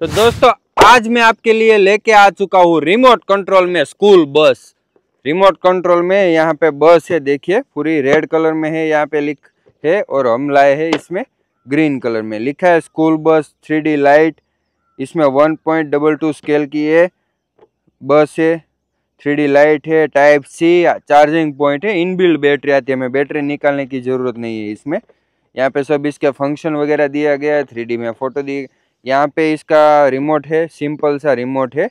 तो दोस्तों आज मैं आपके लिए लेके आ चुका हूँ रिमोट कंट्रोल में स्कूल बस रिमोट कंट्रोल में यहाँ पे बस है देखिए पूरी रेड कलर में है यहाँ पे लिख है और हम लाए हैं इसमें ग्रीन कलर में लिखा है स्कूल बस थ्री लाइट इसमें one point double two scale की है बस है थ्री लाइट है टाइप सी चार्जिंग पॉइंट है इनबिल्ड बैटरी आती है हमें बैटरी निकालने की ज़रूरत नहीं है इसमें यहाँ पे सब इसके फंक्शन वगैरह दिया गया है थ्री में फ़ोटो दिए यहाँ पे इसका रिमोट है सिंपल सा रिमोट है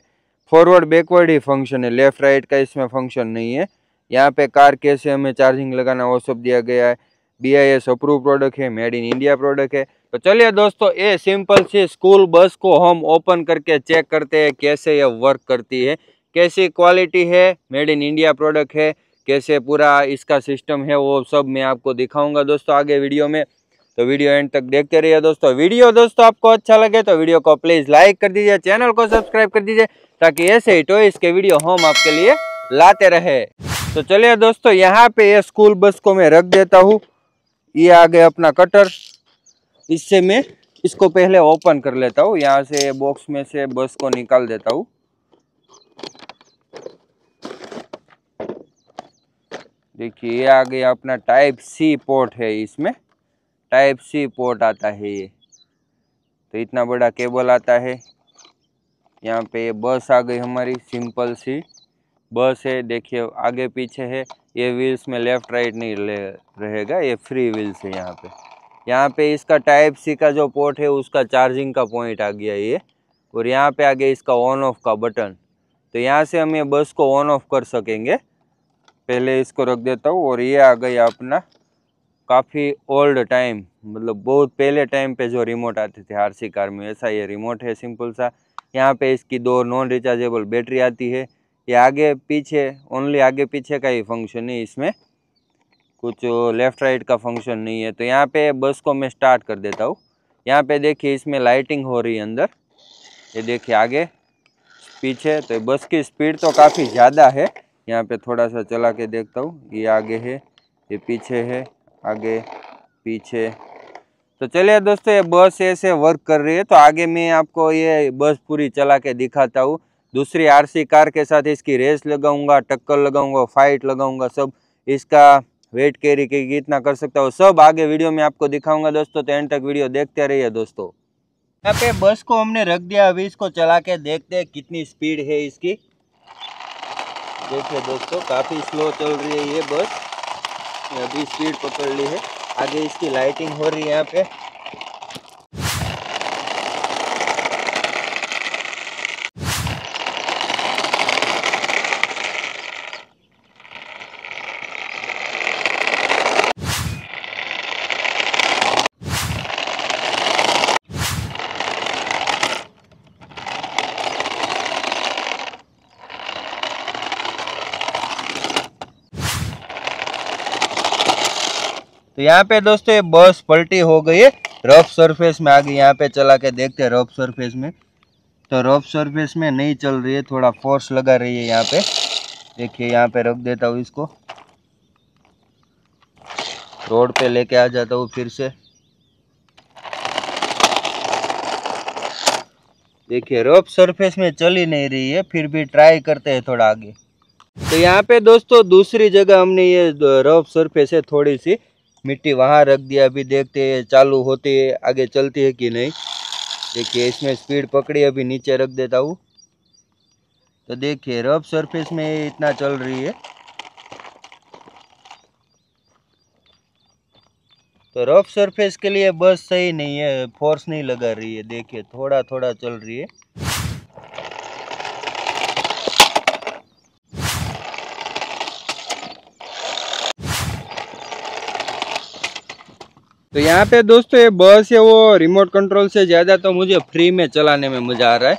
फॉरवर्ड बैकवर्ड ही फंक्शन है लेफ्ट राइट का इसमें फंक्शन नहीं है यहाँ पे कार कैसे हमें चार्जिंग लगाना वो सब दिया गया है B I S approve product है मेड इन इंडिया प्रोडक्ट है तो चलिए दोस्तों ये सिंपल सी स्कूल बस को हम ओपन करके चेक करते हैं कैसे ये वर्क करती है कैसी क्वालिटी है मेड इन इंडिया प्रोडक्ट है कैसे पूरा इसका सिस्टम है वो सब मैं आपको दिखाऊंगा दोस्तों आगे वीडियो में तो वीडियो एंड तक देखते रहिए दोस्तों वीडियो दोस्तों आपको अच्छा लगे तो वीडियो को प्लीज़ लाइक कर दीजिए चैनल को सब्सक्राइब कर दीजिए ताकि ऐसे ही टॉयज़ के वीडियो हम आपके लिए लाते रहे तो चलिए दोस्तों यहाँ पे ये स्कूल बस को मैं रख देता हूँ ये आ गया अपना कटर इससे मैं इसको पहले ओपन कर लेता हूँ यहाँ से बॉक्स में से बस को निकाल देता हूँ देखिए ये आ गया अपना टाइप सी पोर्ट है इसमें टाइप सी पोर्ट आता है ये तो इतना बड़ा केबल आता है यहाँ पे ये बस आ गई हमारी सिंपल सी बस है देखिए आगे पीछे है ये व्हील्स में लेफ़्ट राइट नहीं ले रहेगा ये फ्री व्हील्स है यहाँ पे यहाँ पे इसका टाइप सी का जो पोर्ट है उसका चार्जिंग का पॉइंट आ गया ये और यहाँ पे आ गया इसका ऑन ऑफ का बटन तो यहाँ से हम ये बस को ऑन ऑफ कर सकेंगे पहले इसको रख देता हूँ और ये आ गया अपना काफ़ी ओल्ड टाइम मतलब बहुत पहले टाइम पे जो रिमोट आते थे आर सी कार में ऐसा ये रिमोट है सिंपल सा यहाँ पे इसकी दो नॉन रिचार्जेबल बैटरी आती है ये आगे पीछे ओनली आगे पीछे का ही फंक्शन है इसमें कुछ लेफ़्ट राइट का फंक्शन नहीं है तो यहाँ पे बस को मैं स्टार्ट कर देता हूँ यहाँ पे देखिए इसमें लाइटिंग हो रही है अंदर ये देखिए आगे पीछे तो बस की स्पीड तो काफ़ी ज़्यादा है यहाँ पे थोड़ा सा चला के देखता हूँ ये आगे है ये पीछे है आगे पीछे तो चलिए दोस्तों ये बस ऐसे वर्क कर रही है तो आगे मैं आपको ये बस पूरी चला के दिखाता हूँ दूसरी आरसी कार के साथ इसकी रेस लगाऊंगा टक्कर लगाऊंगा फाइट लगाऊंगा सब इसका वेट कैरी के कितना कर सकता हूँ सब आगे वीडियो में आपको दिखाऊंगा दोस्तों तो एंड तक वीडियो देखते रहिए दोस्तों यहाँ पे बस को हमने रख दिया अभी इसको चला के देखते हैं कितनी स्पीड है इसकी देखिए दोस्तों काफ़ी स्लो चल रही है ये बस अभी स्पीड पकड़ ली है आगे इसकी लाइटिंग हो रही है यहाँ पे तो यहाँ पे दोस्तों ये बस पलटी हो गई है रफ सरफेस में आ गई यहाँ पे चला के देखते हैं रफ सरफेस में तो रफ सरफेस में नहीं चल रही है थोड़ा फोर्स लगा रही है यहाँ पे देखिए यहाँ पे रख देता हूँ इसको रोड पे लेके आ जाता हूँ फिर से देखिए रफ सरफेस में चल ही नहीं रही है फिर भी ट्राई करते हैं थोड़ा आगे तो यहाँ पे दोस्तों दूसरी जगह हमने ये रफ सरफेस है थोड़ी सी मिट्टी वहाँ रख दिया अभी देखते हैं चालू होती है आगे चलती है कि नहीं देखिए इसमें स्पीड पकड़ी अभी नीचे रख देता हूँ तो देखिए रफ सरफेस में इतना चल रही है तो रफ सरफेस के लिए बस सही नहीं है फोर्स नहीं लगा रही है देखिए थोड़ा थोड़ा चल रही है तो यहाँ पे दोस्तों ये बस है वो रिमोट कंट्रोल से ज़्यादा तो मुझे फ्री में चलाने में मज़ा आ रहा है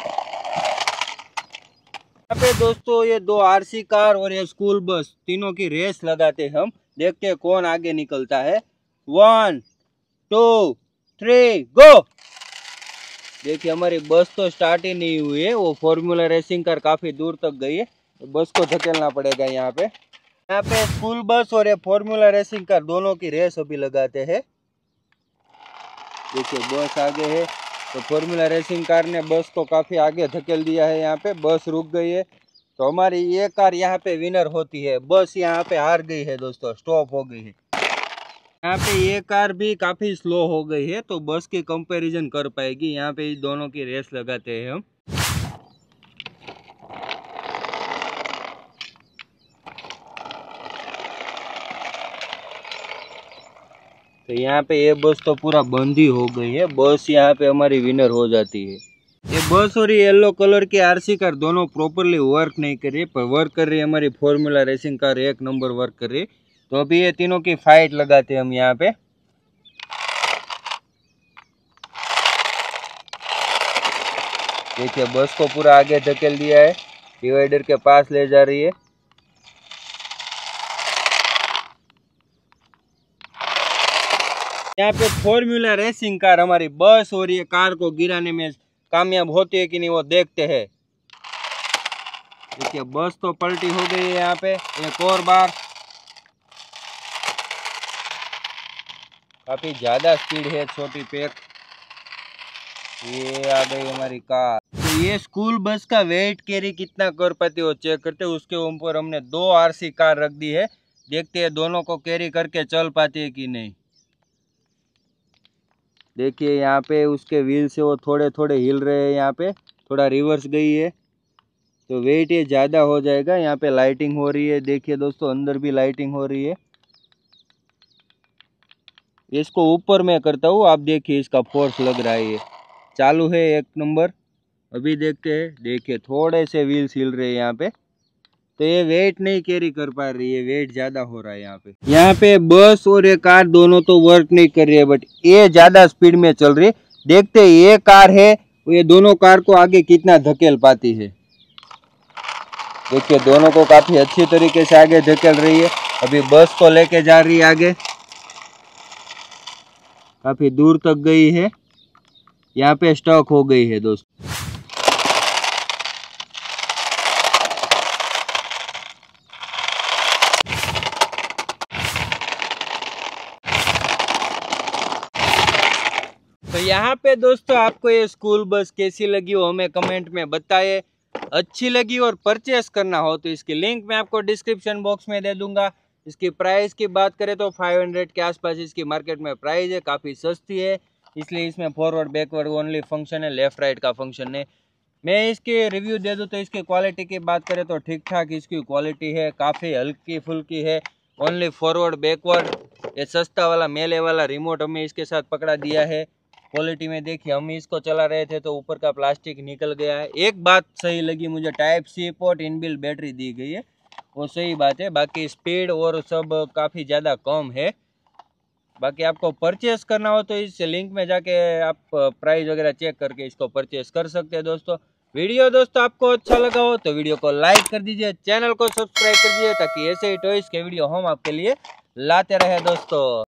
यहाँ पे दोस्तों ये दो आरसी कार और ये स्कूल बस तीनों की रेस लगाते हम देखते हैं कौन आगे निकलता है वन टू थ्री गो देखिए हमारी बस तो स्टार्ट ही नहीं हुई है वो फॉर्मूला रेसिंग कार काफ़ी दूर तक गई है तो बस को धकेलना पड़ेगा यहाँ पे यहाँ पे स्कूल बस और ये फॉर्मूला रेसिंग कार दोनों की रेस अभी लगाते हैं देखिए बस आगे है तो फॉर्मूला रेसिंग कार ने बस को काफ़ी आगे धकेल दिया है यहाँ पे बस रुक गई है तो हमारी ये कार यहाँ पे विनर होती है बस यहाँ पे हार गई है दोस्तों स्टॉप हो गई है यहाँ पे ये कार भी काफ़ी स्लो हो गई है तो बस की कंपैरिजन कर पाएगी यहाँ पे दोनों की रेस लगाते हैं हम तो यहाँ पे ये बस तो पूरा बंद ही हो गई है बस यहाँ पे हमारी विनर हो जाती है ये बस और ये येलो कलर की आरसी कार दोनों प्रॉपरली वर्क नहीं कर रही पर वर्क कर रही है हमारी फॉर्मूला रेसिंग कार एक नंबर वर्क कर रही तो अभी ये तीनों की फाइट लगाते हैं हम यहाँ पे देखिए बस को पूरा आगे धकेल दिया है डिवाइडर के पास ले जा रही है यहाँ पे व्हीलर रेसिंग कार हमारी बस और ये कार को गिराने में कामयाब होती है कि नहीं वो देखते है देखिए बस तो पलटी हो गई है यहाँ पे एक और बार काफी ज्यादा स्पीड है छोटी पेक ये आ गई हमारी कार तो ये स्कूल बस का वेट कैरी कितना कर पाती हो चेक करते उसके ऊपर हमने दो आरसी कार रख दी है देखते हैं दोनों को कैरी करके चल पाती है कि नहीं देखिए यहाँ पे उसके व्हील से वो थोड़े थोड़े हिल रहे हैं यहाँ पे थोड़ा रिवर्स गई है तो वेट ये ज़्यादा हो जाएगा यहाँ पे लाइटिंग हो रही है देखिए दोस्तों अंदर भी लाइटिंग हो रही है इसको ऊपर मैं करता हूँ आप देखिए इसका फोर्स लग रहा है ये चालू है एक नंबर अभी देखते हैं देखिए थोड़े से व्हील्स हिल रहे हैं यहाँ पे तो ये वेट नहीं कैरी कर पा रही है वेट ज्यादा हो रहा है यहाँ पे यहाँ पे बस और ये कार दोनों तो वर्क नहीं कर रही है बट ये ज्यादा स्पीड में चल रही है देखते ये कार है ये दोनों कार को आगे कितना धकेल पाती है देखिए दोनों को काफी अच्छी तरीके से आगे धकेल रही है अभी बस को तो लेके जा रही है आगे काफी दूर तक गई है यहाँ पे स्टॉक हो गई है दोस्तों तो यहाँ पे दोस्तों आपको ये स्कूल बस कैसी लगी हो हमें कमेंट में बताए अच्छी लगी और परचेस करना हो तो इसकी लिंक मैं आपको डिस्क्रिप्शन बॉक्स में दे दूंगा इसकी प्राइस की बात करें तो 500 के आसपास इसकी मार्केट में प्राइस है काफ़ी सस्ती है इसलिए इसमें फॉरवर्ड बैकवर्ड ओनली फंक्शन है लेफ्ट राइट का फंक्शन है मैं इसके रिव्यू दे दूँ तो इसकी क्वालिटी की बात करें तो ठीक ठाक इसकी क्वालिटी है काफ़ी हल्की फुल्की है ओनली फॉरवर्ड बैकवर्ड ये सस्ता वाला मेले वाला रिमोट हमें इसके साथ पकड़ा दिया है क्वालिटी में देखिए हम इसको चला रहे थे तो ऊपर का प्लास्टिक निकल गया है एक बात सही लगी मुझे type C port inbuilt battery दी गई है वो सही बात है बाकी स्पीड और सब काफ़ी ज़्यादा कम है बाकी आपको परचेस करना हो तो इस लिंक में जाके आप प्राइस वगैरह चेक करके इसको परचेस कर सकते हैं दोस्तों वीडियो दोस्तों आपको अच्छा लगा हो तो वीडियो को लाइक कर दीजिए चैनल को सब्सक्राइब कर दीजिए ताकि ऐसे ही टॉयस के वीडियो हम आपके लिए लाते रहे दोस्तों